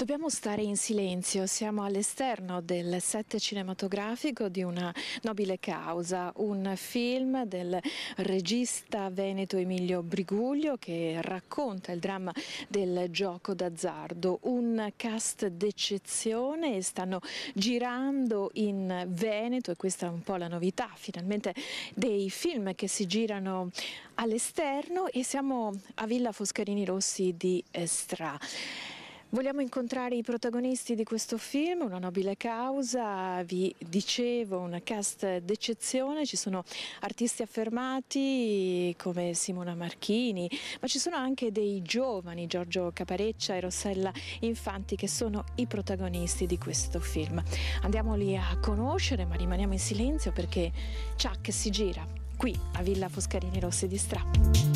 Dobbiamo stare in silenzio, siamo all'esterno del set cinematografico di una nobile causa, un film del regista veneto Emilio Briguglio che racconta il dramma del gioco d'azzardo, un cast d'eccezione, stanno girando in Veneto e questa è un po' la novità finalmente dei film che si girano all'esterno e siamo a Villa Foscarini Rossi di Stra. Vogliamo incontrare i protagonisti di questo film, Una nobile causa, vi dicevo un cast d'eccezione, ci sono artisti affermati come Simona Marchini, ma ci sono anche dei giovani, Giorgio Capareccia e Rossella Infanti, che sono i protagonisti di questo film. Andiamoli a conoscere, ma rimaniamo in silenzio perché Chuck si gira qui a Villa Foscarini Rossi di Strappi.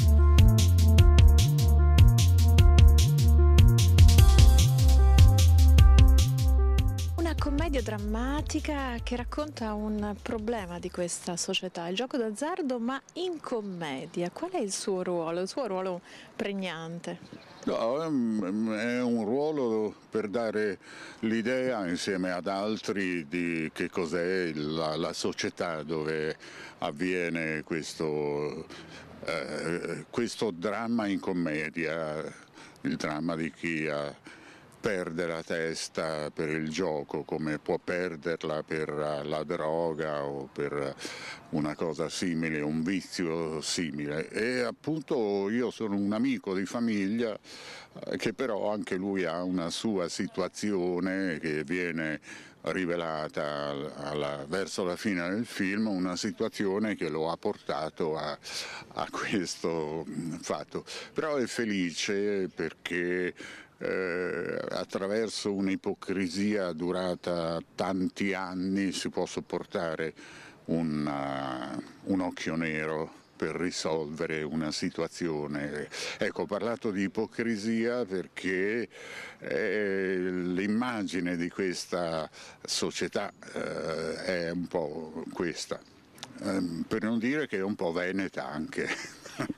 drammatica che racconta un problema di questa società, il gioco d'azzardo ma in commedia. Qual è il suo ruolo? Il suo ruolo pregnante? No, ehm, è un ruolo per dare l'idea insieme ad altri di che cos'è la, la società dove avviene questo, eh, questo dramma in commedia, il dramma di chi ha perde la testa per il gioco come può perderla per eh, la droga o per eh, una cosa simile, un vizio simile. E appunto io sono un amico di famiglia eh, che però anche lui ha una sua situazione che viene rivelata alla, verso la fine del film, una situazione che lo ha portato a, a questo mm, fatto. Però è felice perché eh, attraverso un'ipocrisia durata tanti anni si può sopportare una, eh, un occhio nero per risolvere una situazione. Ecco, ho parlato di ipocrisia perché eh, l'immagine di questa società eh, è un po' questa, eh, per non dire che è un po' veneta anche.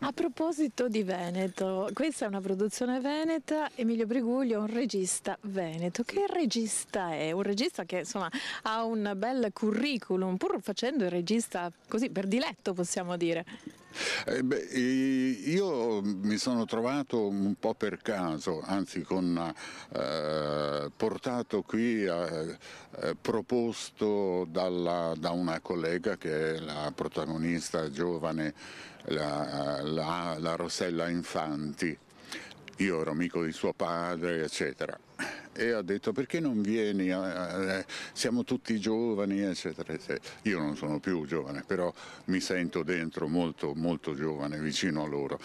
A proposito di Veneto, questa è una produzione veneta, Emilio Briguglio è un regista veneto. Che regista è? Un regista che insomma ha un bel curriculum, pur facendo il regista così per diletto possiamo dire. Eh beh, io mi sono trovato un po' per caso, anzi con, eh, portato qui, eh, eh, proposto dalla, da una collega che è la protagonista giovane, la, la, la Rossella Infanti. Io ero amico di suo padre, eccetera e ha detto perché non vieni, siamo tutti giovani, eccetera, eccetera. Io non sono più giovane, però mi sento dentro molto, molto giovane, vicino a loro.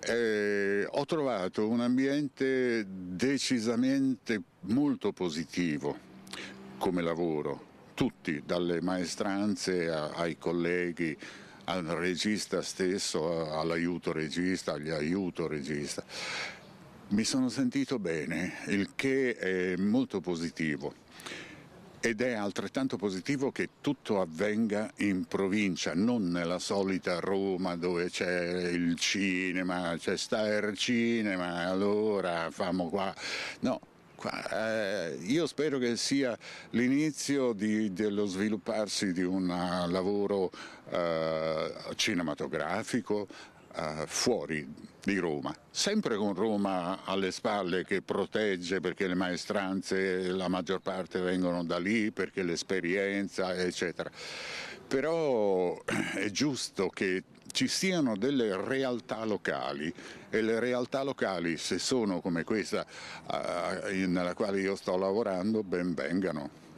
Eh, ho trovato un ambiente decisamente molto positivo come lavoro, tutti, dalle maestranze ai colleghi, al regista stesso, all'aiuto regista, agli aiuto regista. Mi sono sentito bene, il che è molto positivo. Ed è altrettanto positivo che tutto avvenga in provincia, non nella solita Roma dove c'è il cinema, c'è Star Cinema, allora famo qua. No, qua, eh, io spero che sia l'inizio dello svilupparsi di un lavoro eh, cinematografico, eh, fuori di Roma, sempre con Roma alle spalle che protegge perché le maestranze la maggior parte vengono da lì, perché l'esperienza eccetera. Però eh, è giusto che ci siano delle realtà locali e le realtà locali se sono come questa eh, nella quale io sto lavorando ben vengano.